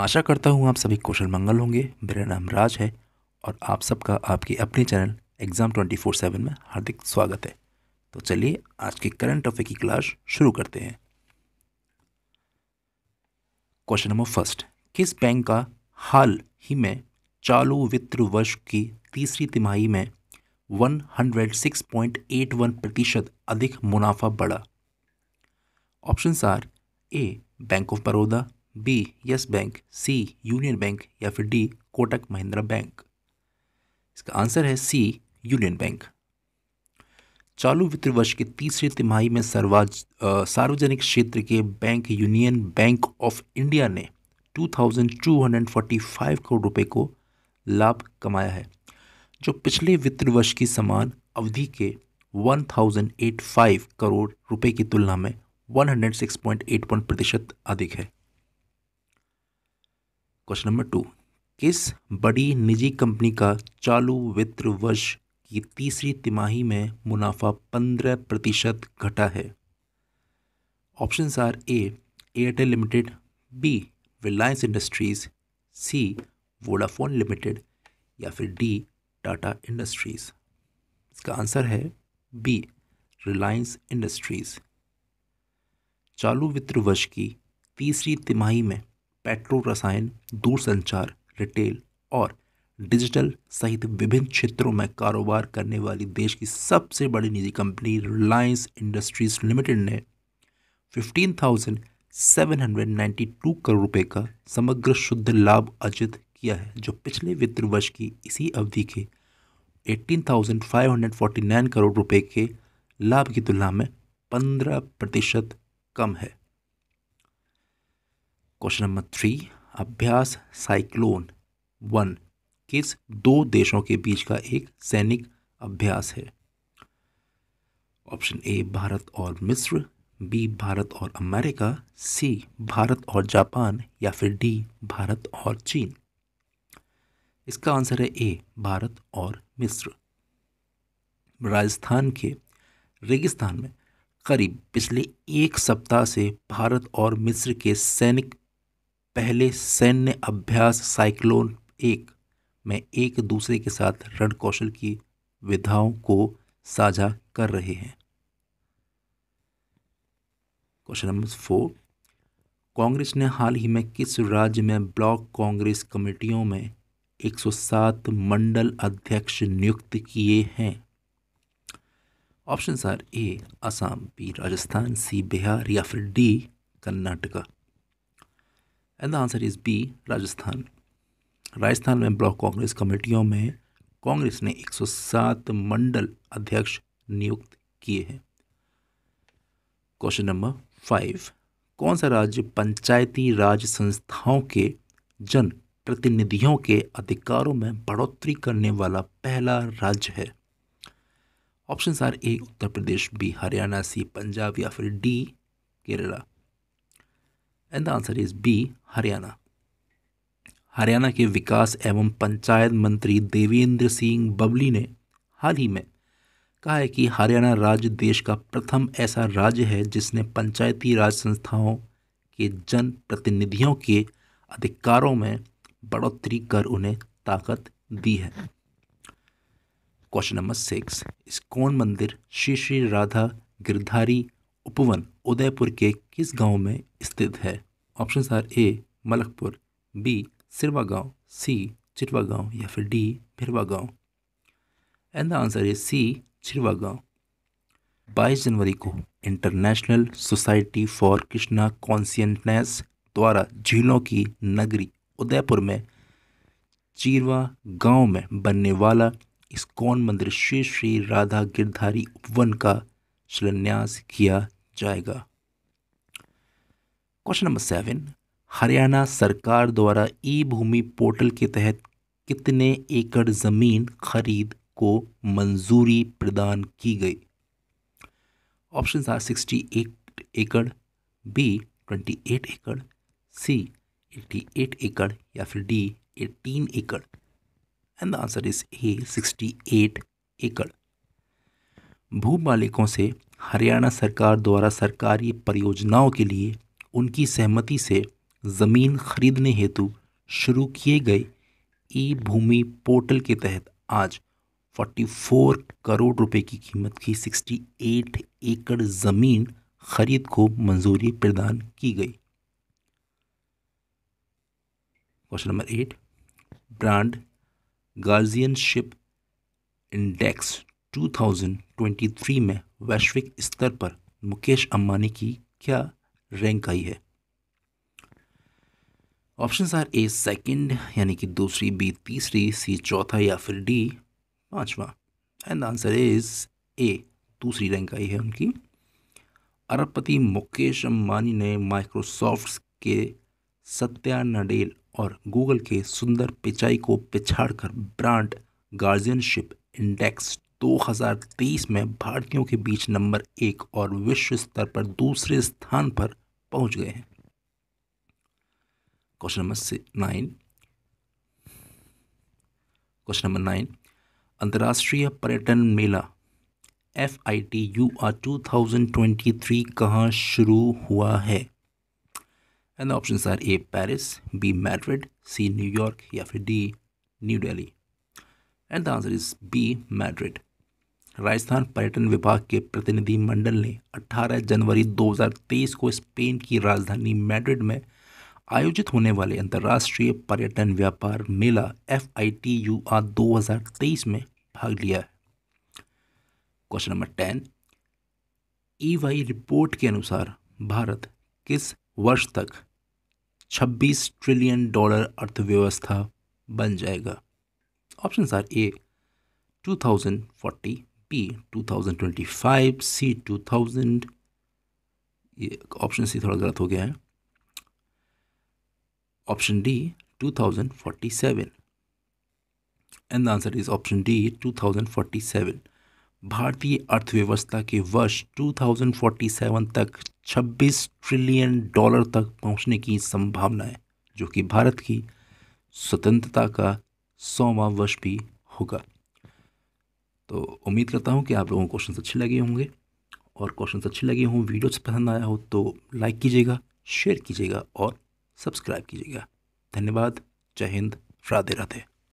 आशा करता हूँ आप सभी कुशल मंगल होंगे मेरा नाम राज है और आप सबका आपके अपने channel exam twenty four seven में हार्दिक स्वागत है तो चलिए आज के करंट टॉपिक की क्लास शुरू करते हैं क्वेश्चन नंबर फर्स्ट किस बैंक का हाल ही में चालू वित्त वर्ष की तीसरी तिमाही में one hundred six point eight one प्रतिशत अधिक मुनाफा बढ़ा option are A bank of Baroda B yes bank C union bank या फिर डी कोटक महिंद्रा बैंक इसका आंसर है सी यूनियन बैंक चालू वित्त वर्ष के तीसरे तिमाही में सर्वाज सार्वजनिक क्षेत्र के bank union bank of India ने 2,245 करोड़ रुपए को लाभ कमाया है जो पिछले वित्त वर्ष की समान अवधि के 1,085 करोड़ रुपए की तुलना में 106.81 प्रतिशत अधिक है क्वेश्चन नंबर टू किस बड़ी निजी कंपनी का चालू वित्त वर्ष की तीसरी तिमाही में मुनाफा पंद्रह प्रतिशत घटा है options are A Airtel limited B Reliance industries C Vodafone limited या फिर डी टाटा इंडस्ट्रीज़ इसका आंसर है बी रिलायंस इंडस्ट्रीज़ चालू वित्त वर्ष की तीसरी तिमाही में पेट्रो रसायन दूरसंचार रिटेल और डिजिटल सहित विभिन्न क्षेत्रों में कारोबार करने वाली देश की सबसे बड़ी निजी कंपनी रिलायंस इंडस्ट्रीज लिमिटेड ने 15,792 करोड़ रुपए का समग्र शुद्ध लाभ अर्जित किया है जो पिछले वित्त वर्ष की इसी अवधि के 18,549 करोड़ रुपए के लाभ की तुलना में 15 प्रतिशत कम है क्वेश्चन नंबर थ्री अभ्यास साइक्लोन वन किस दो देशों के बीच का एक सैनिक अभ्यास है ऑप्शन ए भारत और मिस्र बी भारत और अमेरिका सी भारत और जापान या फिर डी भारत और चीन इसका आंसर है ए भारत और मिस्र राजस्थान के रेगिस्तान में करीब पिछले एक सप्ताह से भारत और मिस्र के सैनिक पहले सैन्य अभ्यास साइक्लोन एक में एक दूसरे के साथ रण कौशल की विधाओं को साझा कर रहे हैं क्वेश्चन नंबर फोर कांग्रेस ने हाल ही में किस राज्य में ब्लॉक कांग्रेस कमेटियों में 107 मंडल अध्यक्ष नियुक्त किए हैं option are A Assam B Rajasthan C Bihar या फिर D Karnataka and the answer is B Rajasthan Rajasthan में ब्लॉक कांग्रेस कमेटियों में कांग्रेस ने 107 मंडल अध्यक्ष नियुक्त किए हैं क्वेश्चन नंबर फाइव कौन सा राज्य पंचायती राज संस्थाओं के जन प्रतिनिधियों के अधिकारों में बढ़ोतरी करने वाला पहला राज्य है option are A Uttar Pradesh B Haryana C Punjab या फिर D Kerala and the answer is B Haryana Haryana के विकास एवं पंचायत मंत्री देवेंद्र सिंह बबली ने हाल ही में कहा है कि हरियाणा राज्य देश का प्रथम ऐसा राज्य है जिसने पंचायती राज संस्थाओं के जन प्रतिनिधियों के अधिकारों में बढ़ोतरी कर उन्हें ताकत दी है क्वेश्चन नंबर सिक्स कौन मंदिर श्री श्री राधा गिरधारी उपवन उदयपुर के किस गांव में स्थित है option are A Malakpur B Sirwa गांव सी चिटवा गांव या फिर डी भिरवा गांव and the answer is C Chirwa गांव बाईस जनवरी को international society for Krishna consciousness द्वारा झीलों की नगरी उदयपुर में चीरवा गांव में बनने वाला कौन मंदिर श्री श्री राधा गिरधारी उपवन का शिलान्यास किया जाएगा क्वेश्चन नंबर सेवन हरियाणा सरकार द्वारा ई भूमि पोर्टल के तहत कितने एकड़ ज़मीन खरीद को मंजूरी प्रदान की गई ऑप्शन आर सिक्सटी एट एकड़ बी ट्वेंटी एट एकड़ सी एट्टी एट एकड़ या फिर डी एटीन एकड़ and the answer is A sixty eight एकड़ भू मालिकों से हरियाणा सरकार द्वारा सरकारी परियोजनाओं के लिए उनकी सहमति से ज़मीन खरीदने हेतु शुरू किए गए ई भूमि पोर्टल के तहत आज 44 करोड़ रुपए की कीमत की 68 एकड़ ज़मीन खरीद को मंजूरी प्रदान की गई question number eight brand guardianship index 2023 में वैश्विक स्तर पर मुकेश अंबानी की क्या रैंक आई है ऑप्शन आर ए सेकंड यानी कि दूसरी बी तीसरी सी चौथा या फिर डी पांचवा एंड आंसर इज ए दूसरी रैंक आई है उनकी अरबपति मुकेश अंबानी ने माइक्रोसॉफ्ट के सत्या नडेल और गूगल के सुंदर पिचाई को पिछाड़कर ब्रांड गार्जियनशिप इंडेक्स 2023 में भारतीयों के बीच नंबर एक और विश्व स्तर पर दूसरे स्थान पर पहुंच गए हैं question number nine question number nine अंतर्राष्ट्रीय पर्यटन मेला F I T U R two thousand twenty three कहाँ शुरू हुआ है and option are A Paris B Madrid C New York या फिर D new Delhi and the answer is B Madrid Rajasthan पर्यटन विभाग के प्रतिनिधि मंडल ने 18 जनवरी 2023 को स्पेन की राजधानी मैड्रिड में आयोजित होने वाले अंतर्राष्ट्रीय पर्यटन व्यापार मेला F I T U R दो में भाग लिया है question number ten E e Y report के अनुसार भारत किस वर्ष तक 26 ट्रिलियन डॉलर अर्थव्यवस्था बन जाएगा option are A 2040 P 2025 C 2000 ये ऑप्शन सी थोड़ा गलत हो गया है option D 2047 and answer is option D 2047 भारतीय अर्थव्यवस्था के वर्ष 2047 तक 26 ट्रिलियन डॉलर तक पहुंचने की संभावना है जो कि भारत की स्वतंत्रता का सौवा वर्ष भी होगा तो उम्मीद करता हूँ कि आप लोगों को क्वेश्चन अच्छे लगे होंगे और क्वेश्चन अच्छे लगे हों वीडियोस पसंद आया हो तो लाइक कीजिएगा शेयर कीजिएगा और सब्सक्राइब कीजिएगा धन्यवाद जय हिंद राधे राधे